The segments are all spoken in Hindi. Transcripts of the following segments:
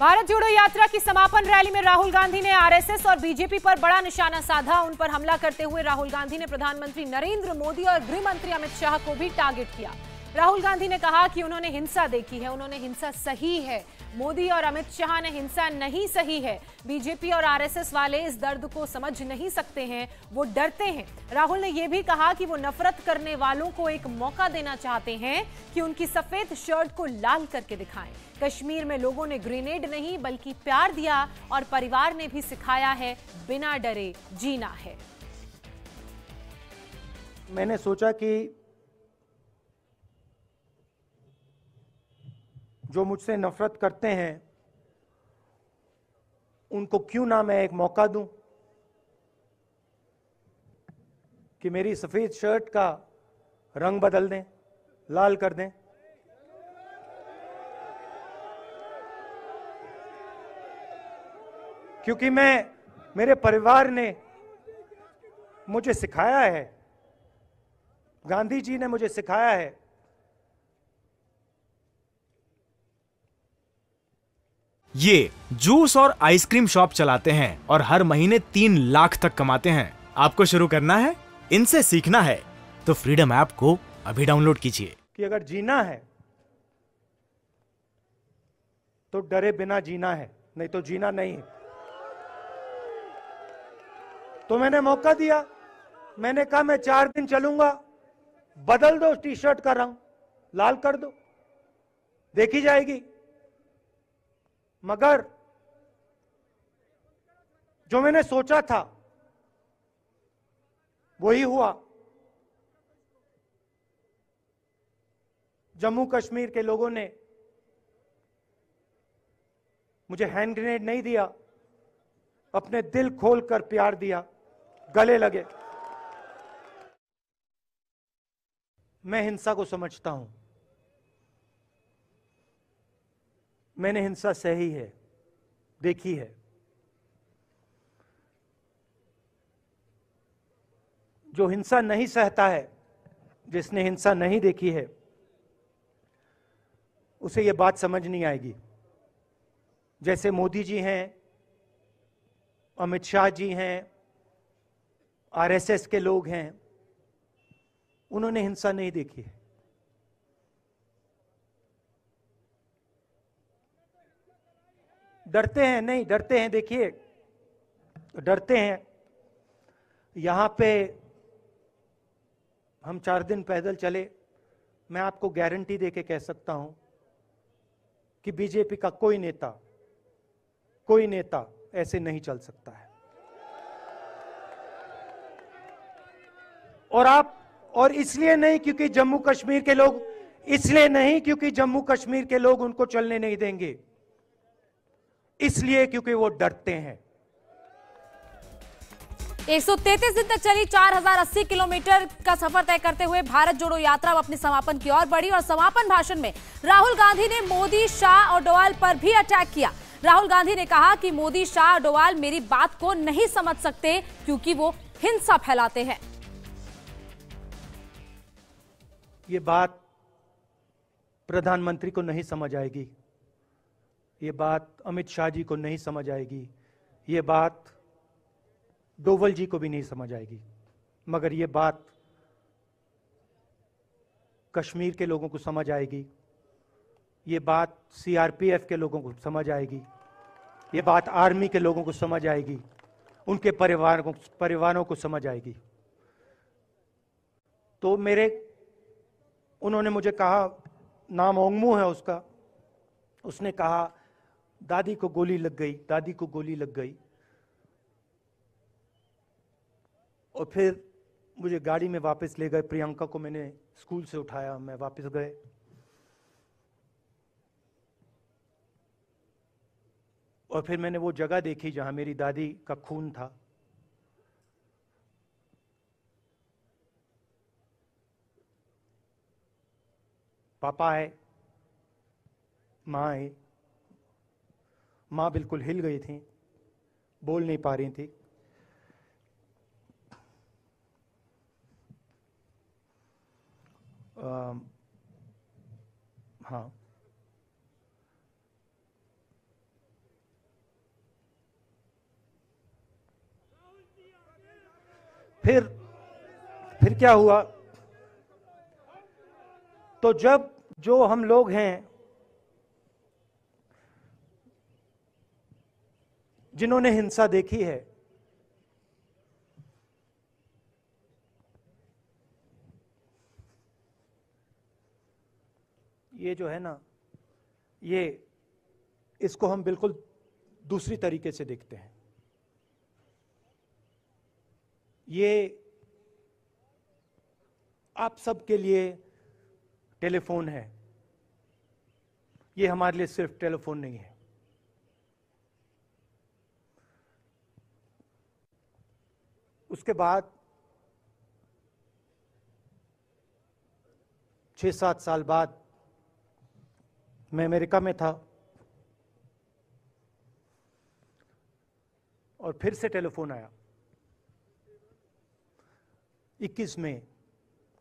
भारत जोड़ो यात्रा की समापन रैली में राहुल गांधी ने आरएसएस और बीजेपी पर बड़ा निशाना साधा उन पर हमला करते हुए राहुल गांधी ने प्रधानमंत्री नरेंद्र मोदी और गृह मंत्री अमित शाह को भी टारगेट किया राहुल गांधी ने कहा कि उन्होंने हिंसा देखी है उन्होंने हिंसा सही है मोदी और अमित शाह ने हिंसा नहीं सही है बीजेपी और आरएसएस वाले इस दर्द को समझ नहीं सकते हैं वो डरते हैं राहुल ने यह भी कहा कि वो नफरत करने वालों को एक मौका देना चाहते हैं कि उनकी सफेद शर्ट को लाल करके दिखाएं कश्मीर में लोगों ने ग्रेनेड नहीं बल्कि प्यार दिया और परिवार ने भी सिखाया है बिना डरे जीना है मैंने सोचा कि जो मुझसे नफरत करते हैं उनको क्यों ना मैं एक मौका दूं कि मेरी सफ़ेद शर्ट का रंग बदल दें लाल कर दें क्योंकि मैं मेरे परिवार ने मुझे सिखाया है गांधी जी ने मुझे सिखाया है ये जूस और आइसक्रीम शॉप चलाते हैं और हर महीने तीन लाख तक कमाते हैं आपको शुरू करना है इनसे सीखना है तो फ्रीडम ऐप को अभी डाउनलोड कीजिए कि अगर जीना है तो डरे बिना जीना है नहीं तो जीना नहीं है तो मैंने मौका दिया मैंने कहा मैं चार दिन चलूंगा बदल दो टी शर्ट का रंग लाल कर दो देखी जाएगी मगर जो मैंने सोचा था वही हुआ जम्मू कश्मीर के लोगों ने मुझे हैंड ग्रेनेड नहीं दिया अपने दिल खोल कर प्यार दिया गले लगे मैं हिंसा को समझता हूं मैंने हिंसा सही है देखी है जो हिंसा नहीं सहता है जिसने हिंसा नहीं देखी है उसे यह बात समझ नहीं आएगी जैसे मोदी जी हैं अमित शाह जी हैं आरएसएस के लोग हैं उन्होंने हिंसा नहीं देखी है डरते हैं नहीं डरते हैं देखिए डरते हैं यहाँ पे हम चार दिन पैदल चले मैं आपको गारंटी दे के कह सकता हूं कि बीजेपी का कोई नेता कोई नेता ऐसे नहीं चल सकता है और आप और इसलिए नहीं क्योंकि जम्मू कश्मीर के लोग इसलिए नहीं क्योंकि जम्मू कश्मीर के लोग उनको चलने नहीं देंगे इसलिए क्योंकि वो डरते हैं 133 दिन तक चली 4080 किलोमीटर का सफर तय करते हुए भारत जोड़ो यात्रा अपने समापन की ओर बढ़ी और समापन भाषण में राहुल गांधी ने मोदी शाह और डोवाल पर भी अटैक किया राहुल गांधी ने कहा कि मोदी शाह और डोवाल मेरी बात को नहीं समझ सकते क्योंकि वो हिंसा फैलाते हैं ये बात प्रधानमंत्री को नहीं समझ आएगी ये बात अमित शाह जी को नहीं समझ आएगी ये बात डोवल जी को भी नहीं समझ आएगी मगर ये बात कश्मीर के लोगों को समझ आएगी ये बात सीआरपीएफ के लोगों को समझ आएगी ये बात आर्मी के लोगों को समझ आएगी उनके परिवार को परिवारों को समझ आएगी तो मेरे उन्होंने मुझे कहा नाम ओंगमू है उसका उसने कहा दादी को गोली लग गई दादी को गोली लग गई और फिर मुझे गाड़ी में वापस ले गए प्रियंका को मैंने स्कूल से उठाया मैं वापस गए और फिर मैंने वो जगह देखी जहां मेरी दादी का खून था पापा है माँ है माँ बिल्कुल हिल गई थी बोल नहीं पा रही थी आ, हाँ फिर फिर क्या हुआ तो जब जो हम लोग हैं जिन्होंने हिंसा देखी है ये जो है ना ये इसको हम बिल्कुल दूसरी तरीके से देखते हैं ये आप सबके लिए टेलीफोन है ये हमारे लिए सिर्फ टेलीफोन नहीं है उसके बाद छः सात साल बाद मैं अमेरिका में था और फिर से टेलीफोन आया 21 में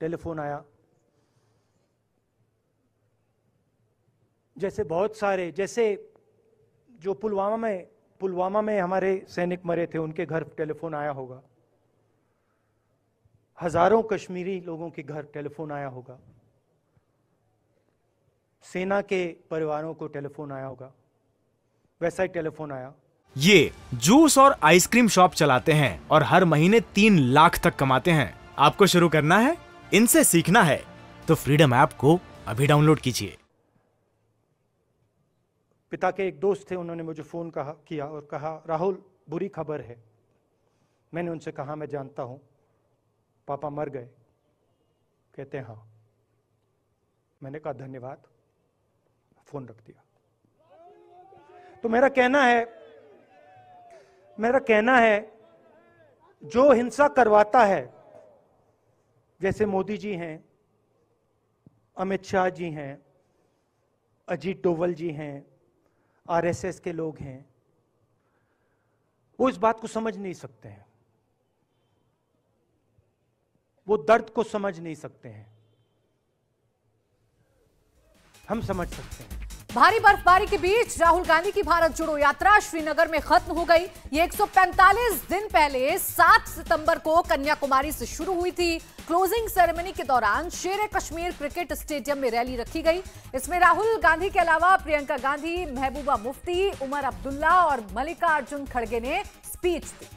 टेलीफोन आया जैसे बहुत सारे जैसे जो पुलवामा में पुलवामा में हमारे सैनिक मरे थे उनके घर टेलीफोन आया होगा हजारों कश्मीरी लोगों के घर टेलीफोन आया होगा सेना के परिवारों को टेलीफोन आया होगा वैसा ही टेलीफोन आया ये जूस और आइसक्रीम शॉप चलाते हैं और हर महीने तीन लाख तक कमाते हैं आपको शुरू करना है इनसे सीखना है तो फ्रीडम ऐप को अभी डाउनलोड कीजिए पिता के एक दोस्त थे उन्होंने मुझे फ़ोन कहा किया और कहा राहुल बुरी खबर है मैंने उनसे कहा मैं जानता हूं पापा मर गए कहते हैं हाँ मैंने कहा धन्यवाद फोन रख दिया तो मेरा कहना है मेरा कहना है जो हिंसा करवाता है जैसे मोदी जी हैं अमित शाह जी हैं अजीत डोवल जी हैं आरएसएस के लोग हैं वो इस बात को समझ नहीं सकते हैं वो दर्द को समझ नहीं सकते हैं हम समझ सकते हैं भारी बर्फबारी के बीच राहुल गांधी की भारत जोड़ो यात्रा श्रीनगर में खत्म हो गई ये 145 दिन पहले 7 सितंबर को कन्याकुमारी से शुरू हुई थी क्लोजिंग सेरेमनी के दौरान शेर कश्मीर क्रिकेट स्टेडियम में रैली रखी गई इसमें राहुल गांधी के अलावा प्रियंका गांधी महबूबा मुफ्ती उमर अब्दुल्ला और मल्लिका अर्जुन खड़गे ने स्पीच दी